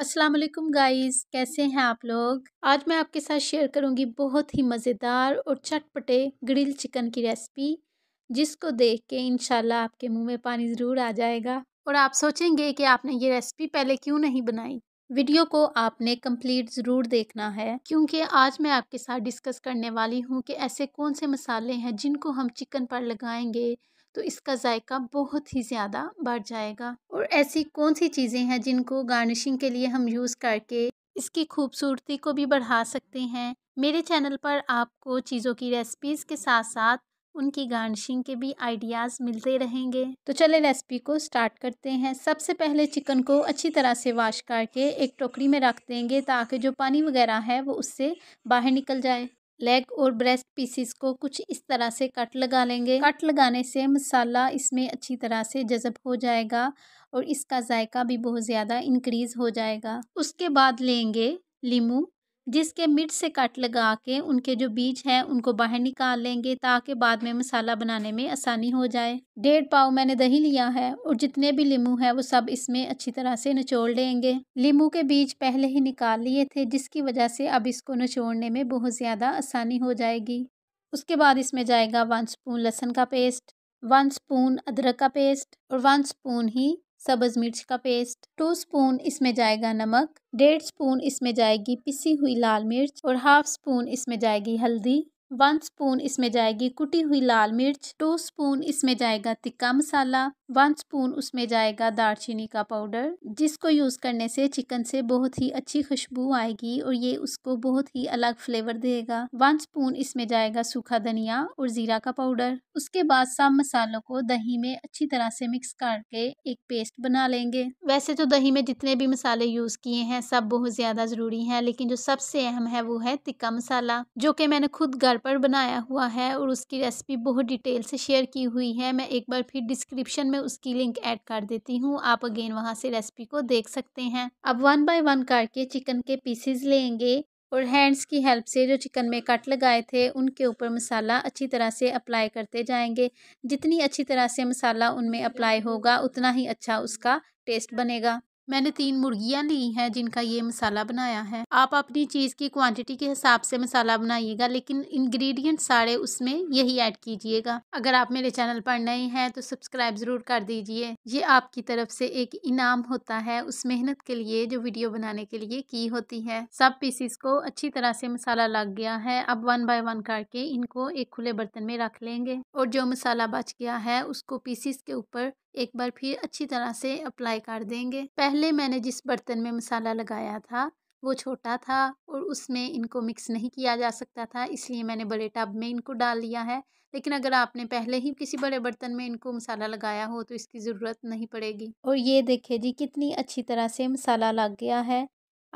अस्सलाम वालेकुम गाइस कैसे हैं आप लोग आज मैं आपके साथ शेयर करूंगी बहुत ही मज़ेदार और चटपटे ग्रिल चिकन की रेसिपी जिसको देख के इनशाला आपके मुंह में पानी ज़रूर आ जाएगा और आप सोचेंगे कि आपने ये रेसिपी पहले क्यों नहीं बनाई वीडियो को आपने कंप्लीट ज़रूर देखना है क्योंकि आज मैं आपके साथ डिस्कस करने वाली हूँ कि ऐसे कौन से मसाले हैं जिनको हम चिकन पर लगाएंगे तो इसका जायका बहुत ही ज़्यादा बढ़ जाएगा और ऐसी कौन सी चीज़ें हैं जिनको गार्निशिंग के लिए हम यूज़ करके इसकी खूबसूरती को भी बढ़ा सकते हैं मेरे चैनल पर आपको चीज़ों की रेसिपीज़ के साथ साथ उनकी गार्निशिंग के भी आइडियाज़ मिलते रहेंगे तो चले रेसिपी को स्टार्ट करते हैं सबसे पहले चिकन को अच्छी तरह से वॉश करके एक टोकरी में रख देंगे ताकि जो पानी वगैरह है वो उससे बाहर निकल जाए लेग और ब्रेस्ट पीसीस को कुछ इस तरह से कट लगा लेंगे कट लगाने से मसाला इसमें अच्छी तरह से जज़ब हो जाएगा और इसका जायका भी बहुत ज़्यादा इंक्रीज़ हो जाएगा उसके बाद लेंगे लीमू जिसके मिड से कट लगा के उनके जो बीज हैं उनको बाहर निकाल लेंगे ताकि बाद में मसाला बनाने में आसानी हो जाए डेढ़ पाव मैंने दही लिया है और जितने भी लीमू हैं वो सब इसमें अच्छी तरह से निचोड़ लेंगे लीमू के बीज पहले ही निकाल लिए थे जिसकी वजह से अब इसको निचोड़ने में बहुत ज़्यादा आसानी हो जाएगी उसके बाद इसमें जाएगा वन स्पून लहसुन का पेस्ट वन स्पून अदरक का पेस्ट और वन स्पून ही सब्ज़ मिर्च का पेस्ट टू स्पून इसमें जाएगा नमक डेढ़ स्पून इसमें जाएगी पिसी हुई लाल मिर्च और हाफ स्पून इसमें जाएगी हल्दी वन स्पून इसमें जाएगी कुटी हुई लाल मिर्च टू स्पून इसमें जाएगा तिक्का मसाला वन स्पून उसमें जाएगा दालचीनी का पाउडर जिसको यूज़ करने से चिकन से बहुत ही अच्छी खुशबू आएगी और ये उसको बहुत ही अलग फ्लेवर देगा वन स्पून इसमें जाएगा सूखा धनिया और ज़ीरा का पाउडर उसके बाद सब मसालों को दही में अच्छी तरह से मिक्स करके एक पेस्ट बना लेंगे वैसे तो दही में जितने भी मसाले यूज़ किए हैं सब बहुत ज़्यादा ज़रूरी है लेकिन जो सबसे अहम है वो है तिक्का मसाला जो कि मैंने खुद गर्म घर पर बनाया हुआ है और उसकी रेसिपी बहुत डिटेल से शेयर की हुई है मैं एक बार फिर डिस्क्रिप्शन में उसकी लिंक ऐड कर देती हूँ आप अगेन वहाँ से रेसिपी को देख सकते हैं अब वन बाय वन करके चिकन के पीसेस लेंगे और हैंड्स की हेल्प से जो चिकन में कट लगाए थे उनके ऊपर मसाला अच्छी तरह से अप्लाई करते जाएंगे जितनी अच्छी तरह से मसाला उनमें अप्लाई होगा उतना ही अच्छा उसका टेस्ट बनेगा मैंने तीन मुर्गियाँ ली हैं जिनका ये मसाला बनाया है आप अपनी चीज़ की क्वांटिटी के हिसाब से मसाला बनाइएगा लेकिन इंग्रेडिएंट सारे उसमें यही ऐड कीजिएगा अगर आप मेरे चैनल पर नए हैं तो सब्सक्राइब ज़रूर कर दीजिए ये आपकी तरफ से एक इनाम होता है उस मेहनत के लिए जो वीडियो बनाने के लिए की होती है सब पीसीस को अच्छी तरह से मसाला लग गया है अब वन बाय वन करके इनको एक खुले बर्तन में रख लेंगे और जो मसाला बच गया है उसको पीसीस के ऊपर एक बार फिर अच्छी तरह से अप्लाई कर देंगे पहले मैंने जिस बर्तन में मसाला लगाया था वो छोटा था और उसमें इनको मिक्स नहीं किया जा सकता था इसलिए मैंने बड़े टब में इनको डाल लिया है लेकिन अगर आपने पहले ही किसी बड़े बर्तन में इनको मसाला लगाया हो तो इसकी ज़रूरत नहीं पड़ेगी और ये देखिए जी कितनी अच्छी तरह से मसाला लग गया है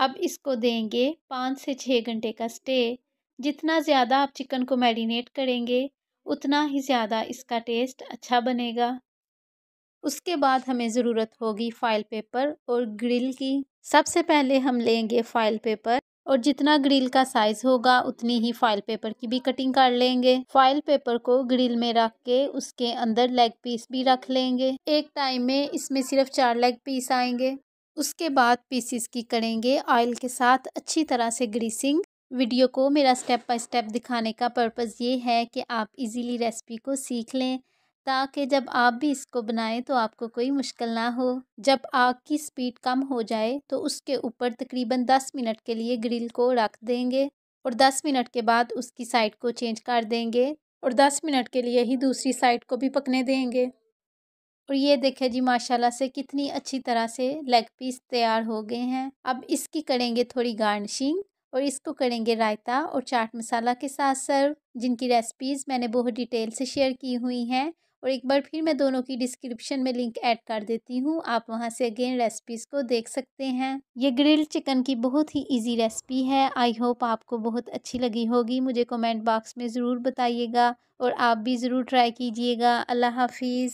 अब इसको देंगे पाँच से छः घंटे का स्टे जितना ज़्यादा आप चिकन को मैरिनेट करेंगे उतना ही ज़्यादा इसका टेस्ट अच्छा बनेगा उसके बाद हमें ज़रूरत होगी फ़ाइल पेपर और ग्रिल की सबसे पहले हम लेंगे फ़ाइल पेपर और जितना ग्रिल का साइज़ होगा उतनी ही फाइल पेपर की भी कटिंग कर लेंगे फाइल पेपर को ग्रिल में रख के उसके अंदर लेग पीस भी रख लेंगे एक टाइम में इसमें सिर्फ चार लेग पीस आएंगे उसके बाद पीसीस की करेंगे ऑयल के साथ अच्छी तरह से ग्रीसिंग वीडियो को मेरा स्टेप बाय स्टेप दिखाने का पर्पज़ ये है कि आप इजीली रेसिपी को सीख लें ताकि जब आप भी इसको बनाएं तो आपको कोई मुश्किल ना हो जब आग की स्पीड कम हो जाए तो उसके ऊपर तकरीबन 10 मिनट के लिए ग्रिल को रख देंगे और 10 मिनट के बाद उसकी साइड को चेंज कर देंगे और 10 मिनट के लिए ही दूसरी साइड को भी पकने देंगे और ये देखें जी माशाल्लाह से कितनी अच्छी तरह से लेग पीस तैयार हो गए हैं अब इसकी करेंगे थोड़ी गार्निशिंग और इसको करेंगे रायता और चाट मसाला के साथ सर्व जिनकी रेसिपीज़ मैंने बहुत डिटेल से शेयर की हुई हैं और एक बार फिर मैं दोनों की डिस्क्रिप्शन में लिंक ऐड कर देती हूँ आप वहाँ से अगेन रेसिपीज़ को देख सकते हैं ये ग्रिल्ड चिकन की बहुत ही ईजी रेसिपी है आई होप आपको बहुत अच्छी लगी होगी मुझे कमेंट बॉक्स में ज़रूर बताइएगा और आप भी ज़रूर ट्राई कीजिएगा अल्लाह हाफिज़